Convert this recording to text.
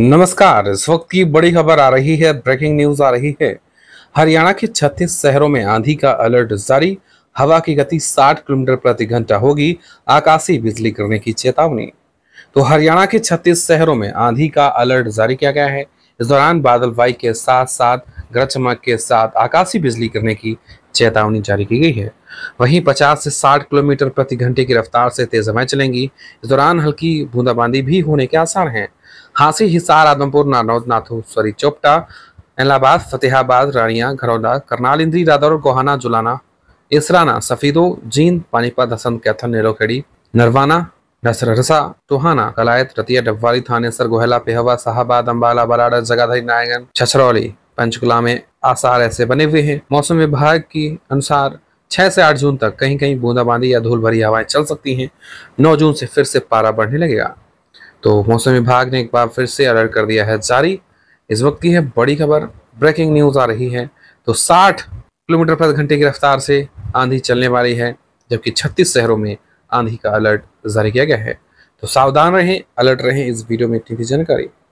नमस्कार इस वक्त की बड़ी खबर आ रही है ब्रेकिंग न्यूज आ रही है हरियाणा के 36 शहरों में आंधी का अलर्ट जारी हवा की गति 60 किलोमीटर प्रति घंटा होगी आकाशीय बिजली गिरने की चेतावनी तो हरियाणा के 36 शहरों में आंधी का अलर्ट जारी किया गया है इस दौरान बादल वाई के साथ साथ गरज चमक के साथ आकाशीय बिजली गिरने की चेतावनी जारी की गई है वहीं 50 से 60 किलोमीटर प्रति घंटे की रफ्तार से तेज हवाएं चलेंगी इस दौरान हल्की बूंदाबांदी भी होने के आसार हैं हांसी हिसार आदमपुर नारनौद सॉरी चोपटा इलाहाबाद फतेहाबाद रानिया घरौदा करनाल इंद्री रादौर गोहाना जुलाना इसराना सफीदो जींद पानीपत हसन कैथन नेरोखेड़ी नरवाना नसर रसा टोहाना कलायत रतिया डबवाली थानेसर गोहला पेहवा साहबाद अम्बाला बराड़ा जगाधरी नायगन छछरौली पंचकुला में आसार ऐसे बने हुए हैं मौसम विभाग के अनुसार 6 से 8 जून तक कहीं कहीं बूंदाबांदी या धूल भरी हवाएं चल सकती हैं 9 जून से फिर से पारा बढ़ने लगेगा तो मौसम विभाग ने एक बार फिर से अलर्ट कर दिया है जारी इस वक्त की है बड़ी खबर ब्रेकिंग न्यूज़ आ रही है तो 60 किलोमीटर प्रति घंटे की रफ्तार से आंधी चलने वाली है जबकि 36 शहरों में आंधी का अलर्ट जारी किया गया है तो सावधान रहें अलर्ट रहें इस वीडियो में इतनी थी जानकारी